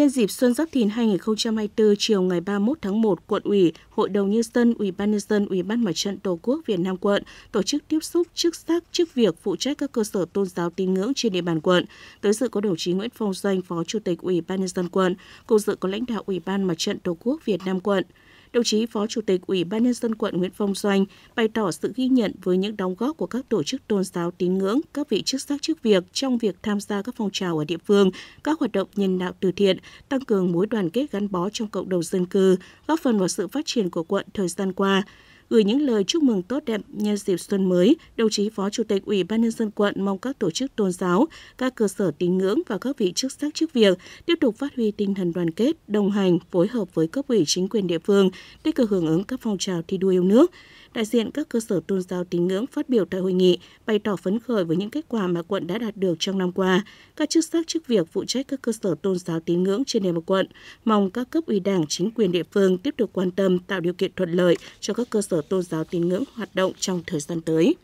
Nhân dịp Xuân Giáp Thìn 2024, chiều ngày 31 tháng 1, quận ủy, Hội đồng nhân dân, Ủy ban nhân dân, Ủy ban Mặt trận Tổ quốc Việt Nam quận tổ chức tiếp xúc chức sắc chức việc phụ trách các cơ sở tôn giáo tín ngưỡng trên địa bàn quận. Tới dự có đồng chí Nguyễn Phong Doanh, Phó Chủ tịch Ủy ban nhân dân quận, cùng dự có lãnh đạo Ủy ban Mặt trận Tổ quốc Việt Nam quận đồng chí Phó Chủ tịch Ủy ban nhân dân quận Nguyễn Phong Doanh bày tỏ sự ghi nhận với những đóng góp của các tổ chức tôn giáo tín ngưỡng, các vị chức sắc chức việc trong việc tham gia các phong trào ở địa phương, các hoạt động nhân đạo từ thiện, tăng cường mối đoàn kết gắn bó trong cộng đồng dân cư, góp phần vào sự phát triển của quận thời gian qua gửi những lời chúc mừng tốt đẹp nhân dịp xuân mới, đồng chí Phó Chủ tịch Ủy ban nhân dân quận mong các tổ chức tôn giáo, các cơ sở tín ngưỡng và các vị chức sắc chức việc tiếp tục phát huy tinh thần đoàn kết, đồng hành, phối hợp với cấp ủy chính quyền địa phương, tích cực hưởng ứng các phong trào thi đua yêu nước. Đại diện các cơ sở tôn giáo tín ngưỡng phát biểu tại hội nghị bày tỏ phấn khởi với những kết quả mà quận đã đạt được trong năm qua. Các chức sắc chức việc phụ trách các cơ sở tôn giáo tín ngưỡng trên địa bàn quận mong các cấp ủy đảng chính quyền địa phương tiếp tục quan tâm tạo điều kiện thuận lợi cho các cơ sở tôn giáo tín ngưỡng hoạt động trong thời gian tới.